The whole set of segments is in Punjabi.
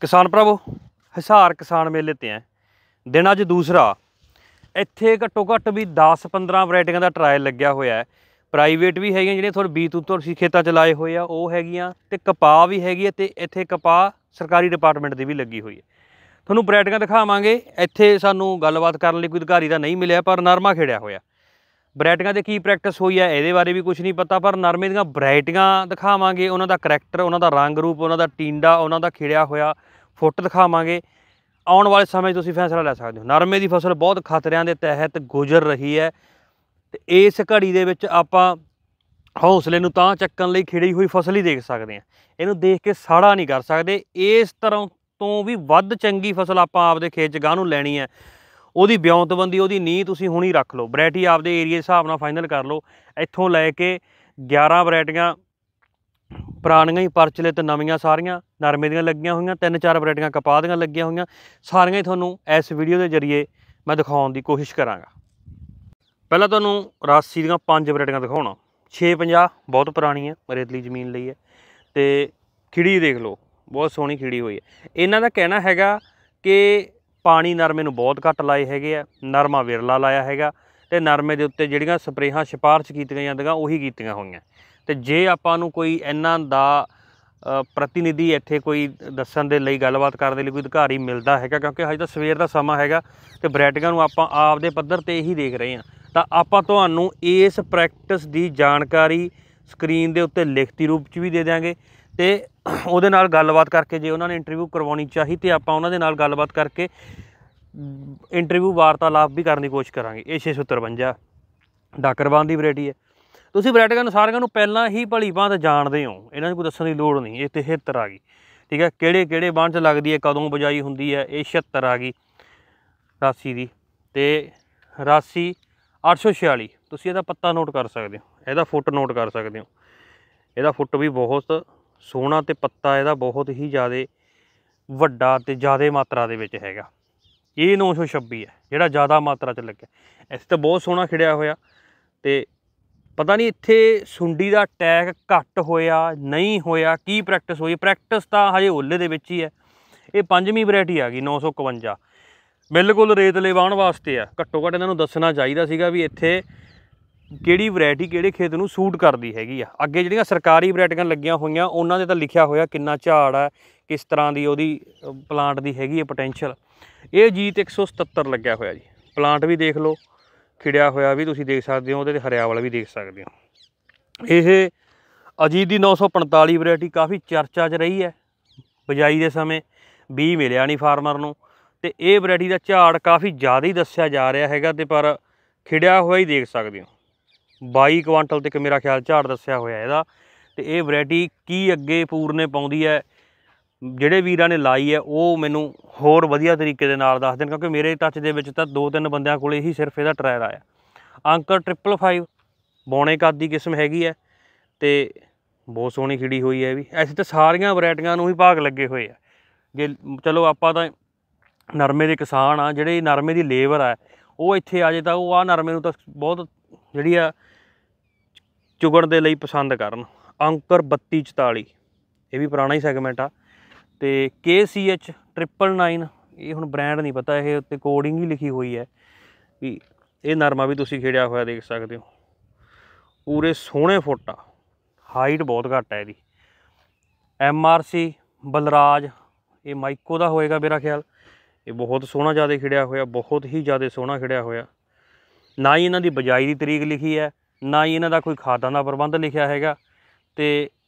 ਕਿਸਾਨ ਭਰਾਵੋ ਹਿਸਾਰ ਕਿਸਾਨ ਮੇਲੇ ਤੇ ਆ ਦਿਨ ਅੱਜ ਦੂਸਰਾ ਇੱਥੇ ਘੱਟੋ ਘੱਟ ਵੀ 10-15 ਵੈਰਾਈਟੀਆਂ ਦਾ ਟ੍ਰਾਇਲ ਲੱਗਿਆ ਹੋਇਆ ਹੈ ਪ੍ਰਾਈਵੇਟ ਵੀ ਹੈਗੀਆਂ ਜਿਹੜੀਆਂ ਥੋੜੇ ਬੀਤੂ ਤੋਂ ਸੀ ਖੇਤਾਂ ਚ ਲਾਏ ਹੋਏ ਆ ਉਹ ਹੈਗੀਆਂ ਤੇ ਕਪਾਹ ਵੀ ਹੈਗੀ ਹੈ ਤੇ ਇੱਥੇ ਕਪਾਹ ਸਰਕਾਰੀ ਡਿਪਾਰਟਮੈਂਟ ਦੀ ਵੀ ਲੱਗੀ ਹੋਈ ਹੈ ਤੁਹਾਨੂੰ ਵੈਰਾਈਟੀਆਂ ਦਿਖਾਵਾਂਗੇ ਇੱਥੇ ਸਾਨੂੰ ਗੱਲਬਾਤ ਕਰਨ ਲਈ ਕੋਈ ਅਧਿਕਾਰੀ ਦਾ ਨਹੀਂ ਮਿਲਿਆ ਪਰ ਨਰਮਾ ਖੇੜਿਆ ਹੋਇਆ ਵੈਰਾਈਟੀਆਂ ਦੇ ਕੀ ਪ੍ਰੈਕਟਿਸ ਹੋਈ ਹੈ ਇਹਦੇ ਬਾਰੇ ਵੀ ਕੁਝ ਨਹੀਂ ਪਤਾ ਪਰ ਨਰਮੇ ਦੀਆਂ ਵੈਰਾਈਟੀਆਂ ਦਿਖਾਵਾਂਗੇ ਉਹਨਾਂ ਦਾ ਕੈਰੈਕਟਰ ਉਹਨਾਂ ਦਾ ਰੰਗ ਰੂਪ ਉਹਨਾਂ ਦਾ ਟੀਂਡਾ ਉਹਨਾਂ ਦਾ ਖਿੜਿਆ ਹੋਇਆ ਫੁੱਟ ਦਿਖਾਵਾਂਗੇ ਆਉਣ ਵਾਲੇ ਸਮੇਂ ਤੁਸੀਂ ਫੈਸਲਾ ਲੈ ਸਕਦੇ ਹੋ ਨਰਮੇ ਦੀ ਫਸਲ ਬਹੁਤ ਖਤਰਿਆਂ ਦੇ ਤਹਿਤ ਗੁਜ਼ਰ ਰਹੀ ਹੈ ਤੇ ਇਸ ਘੜੀ ਦੇ ਵਿੱਚ ਆਪਾਂ ਹੌਸਲੇ ਨੂੰ ਤਾਂ ਚੱਕਣ ਲਈ ਖਿੜੀ ਹੋਈ ਫਸਲ ਹੀ ਦੇਖ ਸਕਦੇ ਹਾਂ ਇਹਨੂੰ ਦੇਖ ਕੇ ਸਾੜਾ ਨਹੀਂ ਕਰ ਸਕਦੇ ਇਸ ਤਰ੍ਹਾਂ ਤੋਂ ਵੀ ਵੱਧ ਚੰਗੀ ਫਸਲ ਆਪਾਂ ਆਪਦੇ ਖੇਤ 'ਚ ਗਾਹ ਨੂੰ ਲੈਣੀ ਹੈ ਉਹਦੀ ਬਿਉਂਤਬੰਦੀ ਉਹਦੀ ਨੀਂ ਤੁਸੀਂ ਹੁਣੀ ਰੱਖ ਲਓ ਵੈਰਾਈਟੀ ਆਪਦੇ ਏਰੀਆ ਹਿਸਾਬ ਨਾਲ ਫਾਈਨਲ ਕਰ ਲਓ ਇੱਥੋਂ ਲੈ ਕੇ 11 ਵੈਰਾਈਟੀਆਂ ਪੁਰਾਣੀਆਂ ਹੀ ਪਰਚਲਿਤ ਨਵੀਆਂ ਸਾਰੀਆਂ ਨਰਮੇ ਦੀਆਂ ਲੱਗੀਆਂ ਹੋਈਆਂ ਤਿੰਨ ਚਾਰ ਵੈਰਾਈਟੀਆਂ ਕਪਾਹ ਦੀਆਂ ਲੱਗੀਆਂ ਹੋਈਆਂ ਸਾਰੀਆਂ ਹੀ ਤੁਹਾਨੂੰ ਇਸ ਵੀਡੀਓ ਦੇ ਜ਼ਰੀਏ ਮੈਂ ਦਿਖਾਉਣ ਦੀ ਕੋਸ਼ਿਸ਼ ਕਰਾਂਗਾ ਪਹਿਲਾਂ ਤੁਹਾਨੂੰ ਰਾਸੀ ਦੀਆਂ ਪੰਜ ਵੈਰਾਈਟੀਆਂ ਦਿਖਾਉਣਾ 650 ਬਹੁਤ ਪੁਰਾਣੀ ਹੈ ਮਰੇਦਲੀ ਜ਼ਮੀਨ ਲਈ ਹੈ ਤੇ ਖਿੜੀ ਦੇਖ ਲਓ ਬਹੁਤ ਸੋਹਣੀ ਖਿੜੀ ਹੋਈ ਹੈ ਇਹਨਾਂ ਦਾ ਕਹਿਣਾ ਹੈਗਾ ਕਿ ਪਾਣੀ ਨਰਮੇ ਨੂੰ ਬਹੁਤ ਘੱਟ ਲਾਏ ਹੈਗੇ ਆ ਨਰਮਾ ਵਿਰਲਾ ਲਾਇਆ ਹੈਗਾ ਤੇ ਨਰਮੇ ਦੇ ਉੱਤੇ ਜਿਹੜੀਆਂ ਸਪਰੇਹਾਂ ਸਿਫਾਰਸ਼ ਕੀਤੀਆਂ ਜਾਂਦੀਆਂ ਉਹੀ ਕੀਤੀਆਂ ਹੋਈਆਂ ਤੇ ਜੇ ਆਪਾਂ ਨੂੰ ਕੋਈ ਇਹਨਾਂ ਦਾ ਪ੍ਰਤੀਨਿਧੀ ਇੱਥੇ ਕੋਈ ਦੱਸਣ ਦੇ ਲਈ ਗੱਲਬਾਤ ਕਰਨ ਦੇ ਲਈ ਕੋਈ ਅਧਿਕਾਰੀ ਮਿਲਦਾ ਹੈਗਾ ਕਿਉਂਕਿ ਹਜੇ ਤਾਂ ਸਵੇਰ ਦਾ ਸਮਾਂ ਹੈਗਾ ਤੇ ਵੈਰਾਈਟੀਆਂ ਨੂੰ ਆਪਾਂ ਆਪਦੇ ਪੱਧਰ ਤੇ ਹੀ ਦੇਖ ਰਹੇ ਹਾਂ ਤਾਂ ਆਪਾਂ ਤੁਹਾਨੂੰ ਇਸ ਪ੍ਰੈਕਟਿਸ ਦੀ ਜਾਣਕਾਰੀ ਸਕਰੀਨ ਦੇ ਉੱਤੇ ਲਿਖਤੀ ਰੂਪ 'ਚ ਵੀ ਦੇ ਦਿਆਂਗੇ ਤੇ ਉਹਦੇ ਨਾਲ ਗੱਲਬਾਤ ਕਰਕੇ ਜੇ ਉਹਨਾਂ ਨੇ ਇੰਟਰਵਿਊ ਕਰਵਾਉਣੀ ਚਾਹੀ ਤੇ ਆਪਾਂ ਉਹਨਾਂ ਦੇ ਨਾਲ ਗੱਲਬਾਤ ਕਰਕੇ ਇੰਟਰਵਿਊ ਵਾਰਤਾਲਾਪ ਵੀ ਕਰਨ ਦੀ ਕੋਸ਼ਿਸ਼ ਕਰਾਂਗੇ ਇਹ 652 ਡਾਕਰਬਾਨ ਦੀ ਵੈਰਾਈਟੀ ਹੈ ਤੁਸੀਂ ਵੈਰਾਈਟੀਆਂ ਨੂੰ ਸਾਰਿਆਂ ਨੂੰ ਪਹਿਲਾਂ ਹੀ ਭਲੀ ਭਾਂਤ ਜਾਣਦੇ ਹੋ ਇਹਨਾਂ ਨੂੰ ਕੋਈ ਦੱਸਣ ਦੀ ਲੋੜ ਨਹੀਂ ਇਹ 73 ਆ ਗਈ ਠੀਕ ਹੈ ਕਿਹੜੇ ਕਿਹੜੇ ਬਾਣ 'ਚ ਲੱਗਦੀ ਹੈ ਕਦੋਂ ਬਜਾਈ ਹੁੰਦੀ ਹੈ ਇਹ 76 ਆ ਗਈ ਰਾਸੀ ਦੀ ਤੇ ਰਾਸੀ 846 ਤੁਸੀਂ ਇਹਦਾ ਪੱਤਾ ਨੋਟ ਕਰ ਸਕਦੇ ਹੋ ਇਹਦਾ ਫੁੱਟ ਨੋਟ ਕਰ ਸਕਦੇ ਹੋ ਇਹਦਾ ਫੁੱਟ ਵੀ ਬਹੁਤ ਸੋਹਣਾ ਤੇ ਪੱਤਾ ਇਹਦਾ ਬਹੁਤ ਹੀ ਜ਼ਿਆਦੇ ਵੱਡਾ ਤੇ ਜ਼ਿਆਦੇ ਮਾਤਰਾ ਦੇ ਵਿੱਚ ਹੈਗਾ ਇਹ 926 ਹੈ ਜਿਹੜਾ ਜ਼ਿਆਦਾ ਮਾਤਰਾ 'ਚ ਲੱਗਿਆ ਇਸ ਤੇ ਬਹੁਤ ਸੋਹਣਾ ਖਿੜਿਆ ਹੋਇਆ ਤੇ ਪਤਾ ਨਹੀਂ ਇੱਥੇ ਸੁੰਡੀ ਦਾ ਟੈਗ ਘੱਟ ਹੋਇਆ ਨਹੀਂ ਹੋਇਆ ਕੀ ਪ੍ਰੈਕਟਿਸ ਹੋਈ ਪ੍ਰੈਕਟਿਸ ਤਾਂ ਹਜੇ ਓਲੇ ਦੇ ਵਿੱਚ ਹੀ ਹੈ ਇਹ ਪੰਜਵੀਂ ਵੈਰਾਈਟੀ ਆ ਗਈ 951 ਬਿਲਕੁਲ ਰੇਤਲੇ ਵਾਹਣ ਵਾਸਤੇ ਆ ਘੱਟੋ ਘੱਟ ਇਹਨਾਂ ਨੂੰ ਦੱਸਣਾ ਚਾਹੀਦਾ ਸੀਗਾ ਵੀ ਇੱਥੇ ਕਿਹੜੀ ਵੈਰਾਈਟੀ ਕਿਹੜੇ ਖੇਤ ਨੂੰ ਸੂਟ ਕਰਦੀ ਹੈਗੀ ਆ ਅੱਗੇ ਜਿਹੜੀਆਂ ਸਰਕਾਰੀ ਵੈਰਾਈਟੀਆਂ ਲੱਗੀਆਂ ਹੋਈਆਂ ਉਹਨਾਂ ਦੇ ਤਾਂ ਲਿਖਿਆ ਹੋਇਆ ਕਿੰਨਾ ਝਾੜ ਆ ਕਿਸ ਤਰ੍ਹਾਂ ਦੀ ਉਹਦੀ ਪਲਾਂਟ ਦੀ ਹੈਗੀ ਹੈ ਪੋਟੈਂਸ਼ੀਅਲ ਇਹ ਜੀਤ 177 ਲੱਗਿਆ ਹੋਇਆ ਜੀ ਪਲਾਂਟ ਵੀ ਦੇਖ ਲਓ ਖਿੜਿਆ ਹੋਇਆ ਵੀ ਤੁਸੀਂ ਦੇਖ ਸਕਦੇ ਹੋ ਉਹਦੇ ਤੇ ਹਰਿਆਵਲ ਵੀ ਦੇਖ ਸਕਦੇ ਹੋ ਇਹ ਅਜੀਤ ਦੀ 945 ਵੈਰਾਈਟੀ ਕਾਫੀ ਚਰਚਾ 'ਚ ਰਹੀ ਹੈ ਬਜਾਈ ਦੇ ਸਮੇਂ 20 ਮਿਲਿਆ ਨਹੀਂ ਫਾਰਮਰ ਨੂੰ ਤੇ ਇਹ ਵੈਰਾਈਟੀ ਦਾ ਝਾੜ ਕਾਫੀ ਜ਼ਿਆਦਾ ਹੀ ਦੱਸਿਆ ਜਾ ਰਿਹਾ ਹੈਗਾ ਤੇ ਪਰ ਖਿੜਿਆ ਹੋਇਆ ਹੀ ਦੇਖ ਸਕਦੇ ਹੋ 22 ਕੁਆਂਟਲ ਤੱਕ ਮੇਰਾ ਖਿਆਲ ਝਾੜ ਦੱਸਿਆ ਹੋਇਆ ਇਹਦਾ ਤੇ ਇਹ ਵੈਰਾਈਟੀ ਕੀ ਅੱਗੇ ਪੂਰਨੇ ਪਾਉਂਦੀ ਹੈ ਜਿਹੜੇ ਵੀਰਾਂ ਨੇ ਲਾਈ ਹੈ ਉਹ ਮੈਨੂੰ ਹੋਰ ਵਧੀਆ ਤਰੀਕੇ ਦੇ ਨਾਲ ਦੱਸ ਦੇਣ ਕਿਉਂਕਿ ਮੇਰੇ ਟੱਚ ਦੇ ਵਿੱਚ ਤਾਂ ਦੋ ਤਿੰਨ ਬੰਦਿਆਂ ਕੋਲੇ ਹੀ ਸਿਰਫ ਇਹਦਾ ਟਰਾਇਲ ਆਇਆ ਅੰਕਰ 355 ਬੋਣੇ ਕੱਦ ਦੀ ਕਿਸਮ ਹੈਗੀ ਹੈ ਤੇ ਬਹੁਤ ਸੋਹਣੀ ਖਿੜੀ ਹੋਈ ਹੈ ਵੀ ਐਸੇ ਤਾਂ ਸਾਰੀਆਂ ਵੈਰਾਈਟੀਆਂ ਨੂੰ ਹੀ ਭਾਗ ਲੱਗੇ ਹੋਏ ਆ ਜੇ ਚਲੋ ਆਪਾਂ ਤਾਂ ਨਰਮੇ ਦੇ ਕਿਸਾਨ ਆ ਜਿਹੜੇ ਨਰਮੇ ਦੀ ਲੇਬਰ ਆ ਉਹ ਇੱਥੇ ਆ ਜੇ ਤਾਂ ਉਹ ਆ ਨਰਮੇ ਨੂੰ ਤਾਂ ਬਹੁਤ ਜਿਹੜੀ ਆ ਚੁਗਣ ਦੇ ਲਈ ਪਸੰਦ ਕਰਨ ਅੰਕਰ 3244 ਇਹ ਵੀ ਪੁਰਾਣਾ ਹੀ ਸੈਗਮੈਂਟ ਆ ਤੇ KCH 999 ਇਹ ਹੁਣ ਬ੍ਰਾਂਡ ਨਹੀਂ ਪਤਾ ਇਹ ਉੱਤੇ ਕੋਡਿੰਗ ਹੀ ਲਿਖੀ ਹੋਈ ਹੈ ਵੀ ਇਹ ਨਰਮਾ ਵੀ ਤੁਸੀਂ ਖੇੜਿਆ ਹੋਇਆ ਦੇਖ ਸਕਦੇ ਹੋ ਪੂਰੇ ਸੋਹਣੇ ਫੁੱਟ ਆ ਹਾਈਟ ਬਹੁਤ ਘੱਟ ਹੈ ਇਹਦੀ MRC ਬਲਰਾਜ ਇਹ ਮਾਈਕੋ ਦਾ ਹੋਏਗਾ ਮੇਰਾ ਖਿਆਲ ਇਹ ਬਹੁਤ ਸੋਹਣਾ ਜਿਆਦਾ ਖੇੜਿਆ ਹੋਇਆ ਬਹੁਤ ਹੀ ਜਿਆਦਾ ਸੋਹਣਾ ਖੇੜਿਆ ਹੋਇਆ ਨਾ ਹੀ ਇਹਨਾਂ ਦੀ ਬਜਾਈ ਦੀ ਤਰੀਕ ਲਿਖੀ ਹੈ ਨਾ ਹੀ ਇਹਨਾਂ ਦਾ ਕੋਈ ਖਾਦਾਂ ਦਾ ਪ੍ਰਬੰਧ ਲਿਖਿਆ ਹੈਗਾ ਤੇ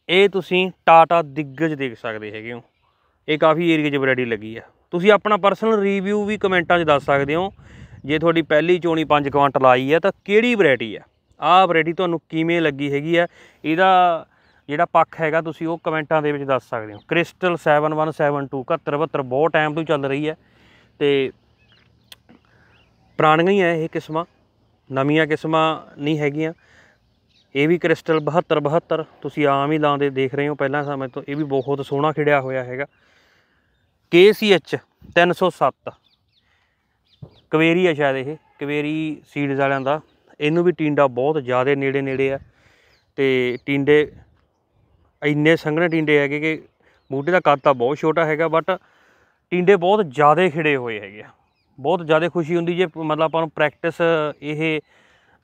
ਇਹ ਤੁਸੀਂ ਟਾਟਾ ਦਿੱਗਜ ਦੇਖ ਸਕਦੇ ਹੈਗੇ ਹੋ ਇਹ ਕਾਫੀ ਏਰੀਆ 'ਚ ਵੈਰਾਈਟੀ ਲੱਗੀ ਆ ਤੁਸੀਂ ਆਪਣਾ ਪਰਸਨਲ ਰਿਵਿਊ ਵੀ ਕਮੈਂਟਾਂ 'ਚ ਦੱਸ ਸਕਦੇ ਹੋ ਜੇ ਤੁਹਾਡੀ ਪਹਿਲੀ ਚੋਣੀ 5 ਕੁਆਂਟਲ ਆਈ ਹੈ ਤਾਂ ਕਿਹੜੀ ਵੈਰਾਈਟੀ ਆ ਆਹ ਵੈਰਾਈਟੀ ਤੁਹਾਨੂੰ ਕਿਵੇਂ ਲੱਗੀ ਹੈਗੀ ਆ ਇਹਦਾ ਜਿਹੜਾ ਪੱਖ ਹੈਗਾ ਤੁਸੀਂ ਉਹ ਕਮੈਂਟਾਂ ਦੇ ਵਿੱਚ ਦੱਸ ਸਕਦੇ ਹੋ ਕ੍ਰਿਸਟਲ 7172 7172 ਬਹੁਤ ਟਾਈਮ ਤੋਂ ਚੱਲ ਰਹੀ ਹੈ ਤੇ ਪੁਰਾਣੀਆਂ ਹੀ ਹੈ ਇਹ ਕਿਸਮਾਂ ਨਵੀਆਂ ਕਿਸਮਾਂ ਨਹੀਂ ਹੈਗੀਆਂ ਇਹ ਵੀ ਕ੍ਰਿਸਟਲ 72 72 ਤੁਸੀਂ ਆਮ ਹੀ ਲਾਉਂਦੇ ਦੇਖ ਰਹੇ ਹੋ ਪਹਿਲਾਂ ਸਮੇਂ ਤੋਂ ਇਹ ਵੀ ਬਹੁਤ ਸੋਹਣਾ ਖਿੜਿਆ ਹੋਇਆ ਹੈਗਾ KCH 307 ਕਵੇਰੀ ਆ ਸ਼ਾਇਦ ਇਹ ਕਵੇਰੀ ਸੀਡਸ ਵਾਲਿਆਂ ਦਾ ਇਹਨੂੰ ਵੀ ਟਿੰਡਾ ਬਹੁਤ ਜ਼ਿਆਦਾ ਨੇੜੇ ਨੇੜੇ ਆ ਤੇ ਟਿੰਡੇ ਇੰਨੇ ਸੰਘਣੇ ਟਿੰਡੇ ਹੈਗੇ ਕਿ ਬੂਟੇ ਦਾ ਕੱਦ ਤਾਂ ਬਹੁਤ ਛੋਟਾ ਹੈਗਾ ਬਟ ਟਿੰਡੇ ਬਹੁਤ ਜ਼ਿਆਦਾ ਖਿੜੇ ਹੋਏ ਹੈਗੇ ਆ ਬਹੁਤ ਜ਼ਿਆਦਾ ਖੁਸ਼ੀ ਹੁੰਦੀ ਜੇ ਮਤਲਬ ਆਪਾਂ ਨੂੰ ਪ੍ਰੈਕਟਿਸ ਇਹ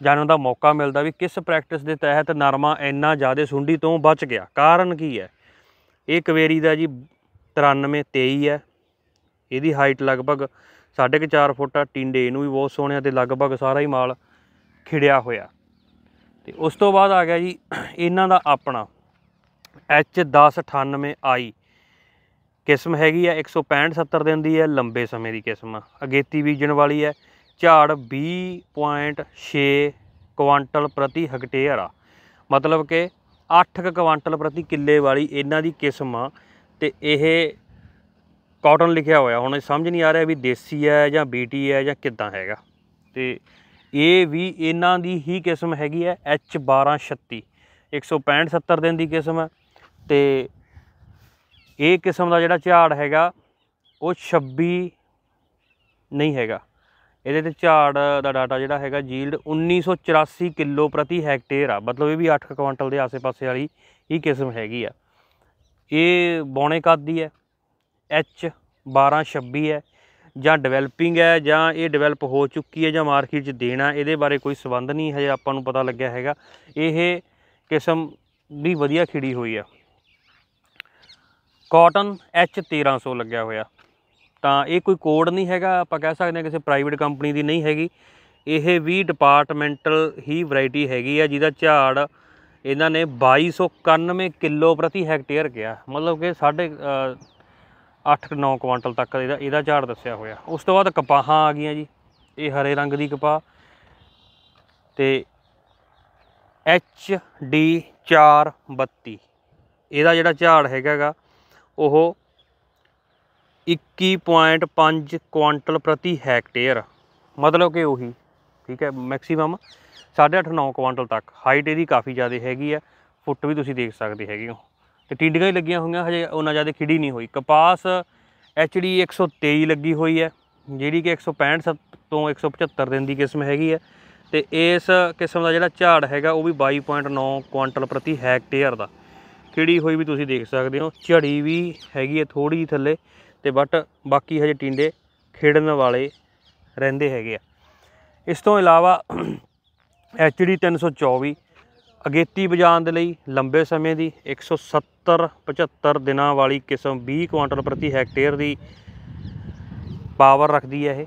ਜਾਣਨ ਦਾ ਮੌਕਾ ਮਿਲਦਾ ਵੀ ਕਿਸ ਪ੍ਰੈਕਟਿਸ ਦੇ ਤਹਿਤ ਨਰਮਾ ਇੰਨਾ ਜ਼ਿਆਦਾ ਸੁੰਡੀ ਤੋਂ ਬਚ ਗਿਆ ਕਾਰਨ ਕੀ ਹੈ ਇਹ ਕਵੇਰੀ ਦਾ ਜੀ 93 23 ਹੈ ਇਹਦੀ ਹਾਈਟ ਲਗਭਗ 4.5 ਫੁੱਟ ਆ ਟਿੰਡੇ ਨੂੰ ਵੀ ਬਹੁਤ ਸੋਹਣਿਆ ਤੇ ਲਗਭਗ ਸਾਰਾ ਹੀ ਮਾਲ ਖਿੜਿਆ ਹੋਇਆ ਤੇ ਉਸ ਤੋਂ ਬਾਅਦ ਆ ਗਿਆ ਜੀ ਇਹਨਾਂ ਦਾ ਆਪਣਾ H1098i ਕਿਸਮ ਹੈਗੀ ਆ 165 70 ਦਿਨ ਦੀ ਹੈ ਲੰਬੇ ਸਮੇਂ ਦੀ ਕਿਸਮ ਆ ਅਗੇਤੀ ਬੀਜਣ ਵਾਲੀ ਹੈ ਝਾੜ 20.6 ਕੁਆਂਟਲ ਪ੍ਰਤੀ ਹੈਕਟੇਅਰ ਆ ਮਤਲਬ ਕਿ 8 ਕੁਆਂਟਲ ਪ੍ਰਤੀ ਕਿੱਲੇ ਵਾਲੀ ਇਹਨਾਂ ਦੀ ਕਿਸਮ ਆ ਤੇ ਇਹ ਕਾਟਨ ਲਿਖਿਆ ਹੋਇਆ ਹੁਣ ਸਮਝ ਨਹੀਂ ਆ ਰਿਹਾ ਵੀ ਦੇਸੀ ਹੈ ਜਾਂ ਬੀਟੀ ਹੈ ਜਾਂ ਕਿੱਦਾਂ ਹੈਗਾ ਤੇ ਇਹ ਵੀ ਇਹਨਾਂ ਦੀ ਹੀ ਕਿਸਮ ਹੈਗੀ ਹੈ H1236 165 70 ਦਿਨ ਦੀ ਕਿਸਮ ਹੈ ਤੇ ਇਹ ਕਿਸਮ ਦਾ ਜਿਹੜਾ ਝਾੜ ਹੈਗਾ ਉਹ 26 ਨਹੀਂ ਹੈਗਾ ਇਹਦੇ ਤੇ ਝਾੜ ਦਾ ਡਾਟਾ ਜਿਹੜਾ ਹੈਗਾ ਜੀਲਡ 1984 ਕਿਲੋ ਪ੍ਰਤੀ ਹੈਕਟੇਅਰ ਆ ਮਤਲਬ ਇਹ ਵੀ 8 ਕੁਇੰਟਲ ਦੇ ਆਸੇ-ਪਾਸੇ ਵਾਲੀ ਇਹ ਕਿਸਮ ਹੈਗੀ ਆ ਇਹ ਬੌਣੇ ਕੱਦ ਦੀ ਹੈ ਐਚ 1226 ਹੈ ਜਾਂ ਡਿਵੈਲਪਿੰਗ ਹੈ ਜਾਂ ਇਹ ਡਿਵੈਲਪ ਹੋ ਚੁੱਕੀ ਹੈ ਜਾਂ ਮਾਰਕੀਟ 'ਚ ਦੇਣਾ ਇਹਦੇ ਬਾਰੇ ਕੋਈ ਸਬੰਧ ਨਹੀਂ ਹਜੇ ਆਪਾਂ ਨੂੰ ਪਤਾ ਲੱਗਿਆ ਹੈਗਾ ਇਹ ਕਿਸਮ ਵੀ ਵਧੀਆ ਖਿੜੀ ਹੋਈ ਆ ਕਾਟਨ ਐਚ 1300 ਲੱਗਿਆ ਹੋਇਆ ਤਾਂ ਇਹ ਕੋਈ ਕੋਡ ਨਹੀਂ ਹੈਗਾ ਆਪਾਂ ਕਹਿ ਸਕਦੇ ਹਾਂ ਕਿਸੇ ਪ੍ਰਾਈਵੇਟ ਕੰਪਨੀ ਦੀ ਨਹੀਂ ਹੈਗੀ ਇਹ ਵੀ ਡਿਪਾਰਟਮੈਂਟਲ ਹੀ ਵੈਰਾਈਟੀ ਹੈਗੀ ਆ ਜਿਹਦਾ ਝਾੜ ਇਹਨਾਂ ਨੇ 2291 ਕਿਲੋ ਪ੍ਰਤੀ ਹੈਕਟੇਅਰ ਕਿਹਾ ਮਤਲਬ ਕਿ ਸਾਢੇ 8-9 ਕੁਇੰਟਲ ਤੱਕ ਇਹਦਾ ਇਹਦਾ ਝਾੜ ਦੱਸਿਆ ਹੋਇਆ ਉਸ ਤੋਂ ਬਾਅਦ ਕਪਾਹਾਂ ਆ ਗਈਆਂ ਜੀ ਇਹ ਹਰੇ ਰੰਗ ਦੀ ਕਪਾਹ ਤੇ ਡੀ 432 ਇਹਦਾ ਜਿਹੜਾ ਝਾੜ ਹੈਗਾਗਾ ਉਹ 21.5 ਕੁਆਂਟਲ ਪ੍ਰਤੀ ਹੈਕਟੇਅਰ ਮਤਲਬ ਕਿ ਉਹੀ ਠੀਕ ਹੈ ਮੈਕਸਿਮਮ 8.5-9 ਕੁਆਂਟਲ ਤੱਕ ਹਾਈਟ ਇਹਦੀ ਕਾਫੀ ਜ਼ਿਆਦਾ ਹੈਗੀ ਆ ਫੁੱਟ ਵੀ ਤੁਸੀਂ ਦੇਖ ਸਕਦੇ ਹੈਗੇ ਹੋ ਤੇ ਟਿੰਡੀਆਂ ਹੀ ਲੱਗੀਆਂ ਹੋਈਆਂ ਹਜੇ ਉਹਨਾਂ ਜ਼ਿਆਦਾ ਖਿੜੀ ਨਹੀਂ ਹੋਈ ਕਪਾਸ ਐਚਡੀ 123 ਲੱਗੀ ਹੋਈ ਹੈ ਜਿਹੜੀ ਕਿ 165 ਤੋਂ 175 ਦਿਨ ਦੀ ਕਿਸਮ ਹੈਗੀ ਹੈ ਤੇ ਇਸ ਕਿਸਮ ਦਾ ਜਿਹੜਾ ਝਾੜ ਹੈਗਾ ਉਹ ਵੀ 22.9 ਕੁਆਂਟਲ ਪ੍ਰਤੀ ਹੈਕਟੇਅਰ ਦਾ ਖਿੜੀ ਹੋਈ ਵੀ ਤੁਸੀਂ ਦੇਖ ਸਕਦੇ ਹੋ ਝੜੀ ਵੀ ਹੈਗੀ ਹੈ ਥੋੜੀ ਜਿਹੀ ਥੱਲੇ ਤੇ ਬਟ ਬਾਕੀ ਹਜੇ ਟਿੰਡੇ ਖੇੜਨ ਵਾਲੇ ਰਹਿੰਦੇ ਹੈਗੇ ਆ ਇਸ ਤੋਂ ਇਲਾਵਾ ਐਚਡੀ 324 ਅਗੇਤੀ ਬਜਾਨ ਦੇ ਲਈ ਲੰਬੇ ਸਮੇਂ ਦੀ 170 75 ਦਿਨਾਂ ਵਾਲੀ ਕਿਸਮ 20 ਕੁਆਂਟਲ ਪ੍ਰਤੀ ਹੈਕਟੇਅਰ ਦੀ ਪਾਵਰ ਰੱਖਦੀ ਹੈ ਇਹ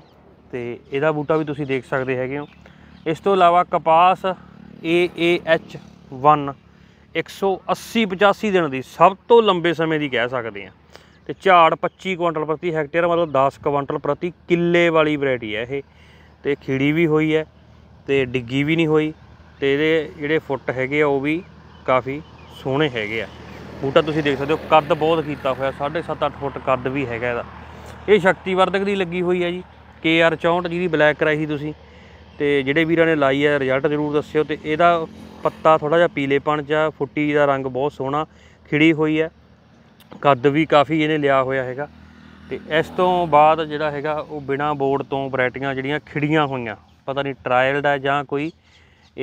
ਤੇ ਇਹਦਾ ਬੂਟਾ ਵੀ ਤੁਸੀਂ ਦੇਖ ਸਕਦੇ ਹੈਗੇ ਹੋ ਇਸ ਤੋਂ ਇਲਾਵਾ ਕਪਾਸ ਐਚ 180 85 ਦਿਨ ਦੀ ਸਭ ਤੋਂ ਲੰਬੇ ਸਮੇਂ ਦੀ ਕਹਿ ਸਕਦੇ ਆ ਤੇ ਝਾੜ 25 ਕੁਇੰਟਲ ਪ੍ਰਤੀ ਹੈਕਟੇਅਰ ਮਤਲਬ 10 ਕੁਇੰਟਲ ਪ੍ਰਤੀ ਕਿੱਲੇ ਵਾਲੀ ਵੈਰਾਈਟੀ ਹੈ ਇਹ ਤੇ ਖੀੜੀ ਵੀ ਹੋਈ ਹੈ ਤੇ ਡਿੱਗੀ ਵੀ ਨਹੀਂ ਹੋਈ ਤੇ ਇਹਦੇ ਜਿਹੜੇ ਫੁੱਟ ਹੈਗੇ ਆ ਉਹ ਵੀ ਕਾਫੀ ਸੋਹਣੇ ਹੈਗੇ ਆ ਬੂਟਾ ਤੁਸੀਂ ਦੇਖ ਸਕਦੇ ਹੋ ਕੱਦ ਬਹੁਤ ਕੀਤਾ ਹੋਇਆ 7.5-8 ਫੁੱਟ ਕੱਦ ਵੀ ਹੈਗਾ ਇਹਦਾ ਇਹ ਸ਼ਕਤੀਵਰਧਕ ਦੀ ਲੱਗੀ ਹੋਈ ਹੈ ਜੀ KR64 ਜਿਹਦੀ ਬਲੈਕ ਕਰਾਈ ਸੀ ਤੁਸੀਂ ਤੇ ਜਿਹੜੇ ਵੀਰਾਂ ਨੇ ਲਾਈ ਹੈ ਰਿਜ਼ਲਟ ਜ਼ਰੂਰ ਦੱਸਿਓ ਤੇ ਇਹਦਾ ਪੱਤਾ ਥੋੜਾ ਜਿਹਾ ਪੀਲੇਪਣ ਜਾਂ ਫੁੱਟੀ ਦਾ ਰੰਗ ਬਹੁਤ ਸੋਹਣਾ ਖਿੜੀ ਹੋਈ ਹੈ ਕੱਦ ਵੀ ਕਾਫੀ ਇਹਨੇ ਲਿਆ ਹੋਇਆ ਹੈਗਾ ਤੇ ਇਸ ਤੋਂ ਬਾਅਦ ਜਿਹੜਾ ਹੈਗਾ ਉਹ ਬਿਨਾ ਬੋਰਡ ਤੋਂ ਵੈਰਾਈਟੀਆਂ ਜਿਹੜੀਆਂ ਖਿੜੀਆਂ ਹੋਈਆਂ ਪਤਾ ਨਹੀਂ ਟ੍ਰਾਇਲਡ ਹੈ ਜਾਂ ਕੋਈ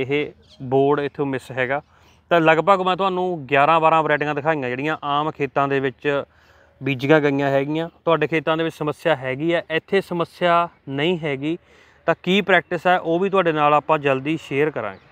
ਇਹ ਬੋਰਡ ਇਥੋਂ ਮਿਸ ਹੈਗਾ ਤਾਂ ਲਗਭਗ ਮੈਂ ਤੁਹਾਨੂੰ 11-12 ਵੈਰਾਈਟੀਆਂ ਦਿਖਾਈਆਂ ਜਿਹੜੀਆਂ ਆਮ ਖੇਤਾਂ ਦੇ ਵਿੱਚ ਬੀਜੀਆਂ ਗਈਆਂ ਹੈਗੀਆਂ ਤੁਹਾਡੇ ਖੇਤਾਂ ਦੇ ਵਿੱਚ ਸਮੱਸਿਆ ਹੈਗੀ ਹੈ ਇੱਥੇ ਸਮੱਸਿਆ ਨਹੀਂ ਹੈਗੀ ਤਾਂ ਕੀ ਪ੍ਰੈਕਟਿਸ ਹੈ ਉਹ ਵੀ ਤੁਹਾਡੇ ਨਾਲ ਆਪਾਂ ਜਲਦੀ ਸ਼ੇਅਰ ਕਰਾਂਗੇ